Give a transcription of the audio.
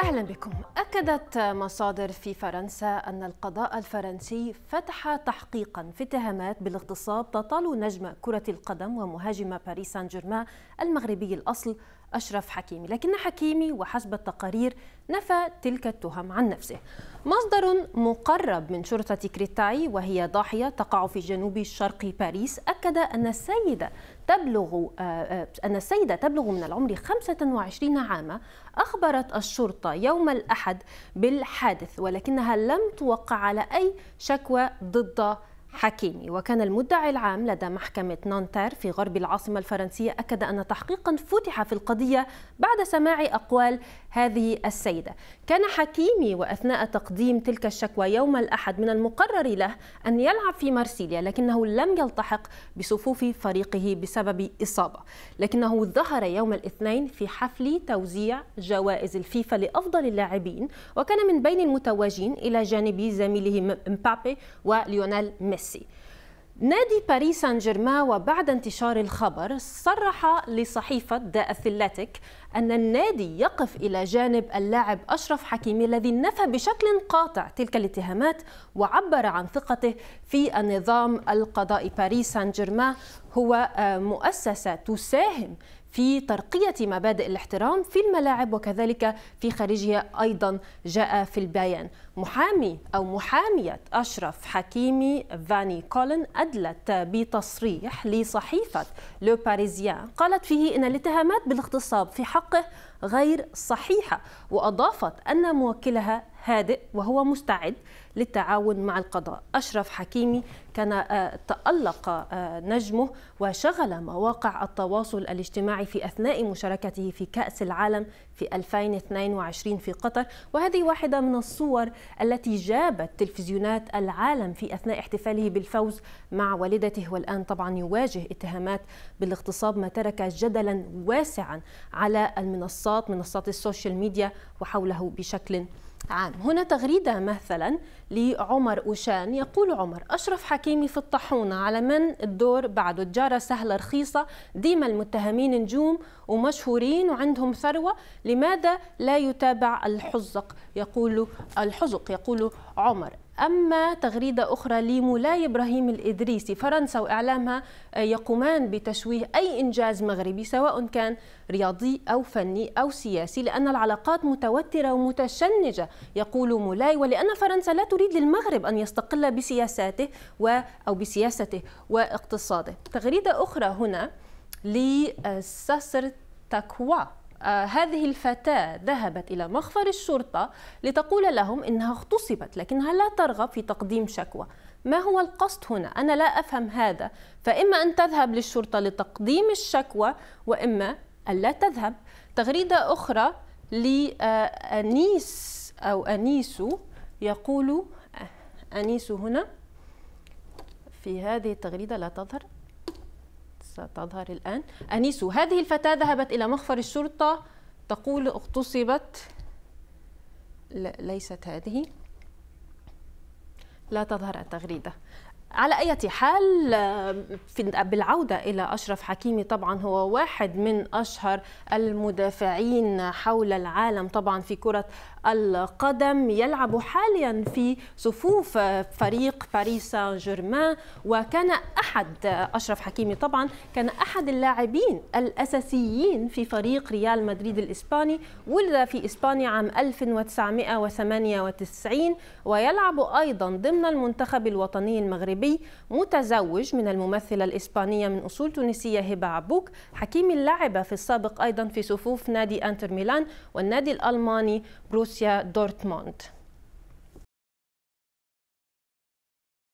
أهلا بكم أكدت مصادر في فرنسا أن القضاء الفرنسي فتح تحقيقا في اتهامات بالاغتصاب تطال نجم كرة القدم ومهاجم باريس سان جيرمان المغربي الأصل أشرف حكيمي لكن حكيمي وحسب التقارير نفى تلك التهم عن نفسه مصدر مقرب من شرطة كريتاي وهي ضاحية تقع في جنوب شرق باريس أكد أن السيدة تبلغ آه، آه، أن السيدة تبلغ من العمر 25 عاما أخبرت الشرطة يوم الأحد بالحادث ولكنها لم توقع على أي شكوى ضد حكيمي وكان المدعي العام لدى محكمة نانتر في غرب العاصمة الفرنسية أكد أن تحقيقا فتح في القضية بعد سماع أقوال هذه السيدة كان حكيمي وأثناء تقديم تلك الشكوى يوم الأحد من المقرر له أن يلعب في مارسيليا لكنه لم يلتحق بصفوف فريقه بسبب إصابة لكنه ظهر يوم الاثنين في حفل توزيع جوائز الفيفا لأفضل اللاعبين وكان من بين المتواجين إلى جانب زميله مبابي وليونيل ميسي ميسي نادي باريس سان جيرمان وبعد انتشار الخبر صرح لصحيفة ذا أثلاتيك أن النادي يقف إلى جانب اللاعب أشرف حكيمي الذي نفى بشكل قاطع تلك الاتهامات وعبر عن ثقته في النظام القضائي باريس سان جيرمان هو آه، مؤسسة تساهم في ترقية مبادئ الاحترام في الملاعب وكذلك في خارجها أيضا جاء في البيان محامي أو محامية أشرف حكيمي فاني كولن أدلت بتصريح لصحيفة لو باريزيان قالت فيه أن الاتهامات بالاغتصاب في حقه غير صحيحة وأضافت أن موكلها هادئ وهو مستعد للتعاون مع القضاء أشرف حكيمي كان آه، تألق آه، نجمه وشغل مواقع التواصل الاجتماعي في أثناء مشاركته في كأس العالم في 2022 في قطر وهذه واحدة من الصور التي جابت تلفزيونات العالم في أثناء احتفاله بالفوز مع والدته والآن طبعا يواجه اتهامات بالاغتصاب ما ترك جدلا واسعا على المنصات منصات السوشيال ميديا وحوله بشكل عام هنا تغريدة مثلا لعمر أوشان يقول عمر أشرف حكيمي في الطاحونة على من الدور بعده تجارة سهلة رخيصة ديما المتهمين نجوم ومشهورين وعندهم ثروة لماذا لا يتابع الحزق يقول الحزق يقول عمر أما تغريدة أخرى لمولاي إبراهيم الإدريسي فرنسا وإعلامها آه، يقومان بتشويه أي إنجاز مغربي سواء كان رياضي أو فني أو سياسي لأن العلاقات متوترة ومتشنجة يقول مولاي ولأن فرنسا لا تريد للمغرب أن يستقل بسياساته و أو بسياسته واقتصاده تغريدة أخرى هنا لساسر تاكوا آه، هذه الفتاة ذهبت إلى مخفر الشرطة لتقول لهم إنها اغتصبت لكنها لا ترغب في تقديم شكوى ما هو القصد هنا؟ أنا لا أفهم هذا فإما أن تذهب للشرطة لتقديم الشكوى وإما ألا تذهب تغريدة أخرى لأنيس أو أنيسو يقول آه، أنيسو هنا في هذه التغريدة لا تظهر ستظهر الآن أنيسو هذه الفتاة ذهبت إلى مخفر الشرطة تقول اغتصبت ليست هذه لا تظهر التغريدة على أي حال بالعودة إلى أشرف حكيمي طبعا هو واحد من أشهر المدافعين حول العالم طبعا في كرة القدم يلعب حاليا في صفوف فريق باريس سان جيرمان وكان أحد أشرف حكيمي طبعا كان أحد اللاعبين الأساسيين في فريق ريال مدريد الإسباني ولد في إسبانيا عام 1998 ويلعب أيضا ضمن المنتخب الوطني المغربي المغربي متزوج من الممثلة الإسبانية من أصول تونسية هبة عبوك حكيم اللعبة في السابق أيضا في صفوف نادي أنتر ميلان والنادي الألماني بروسيا دورتموند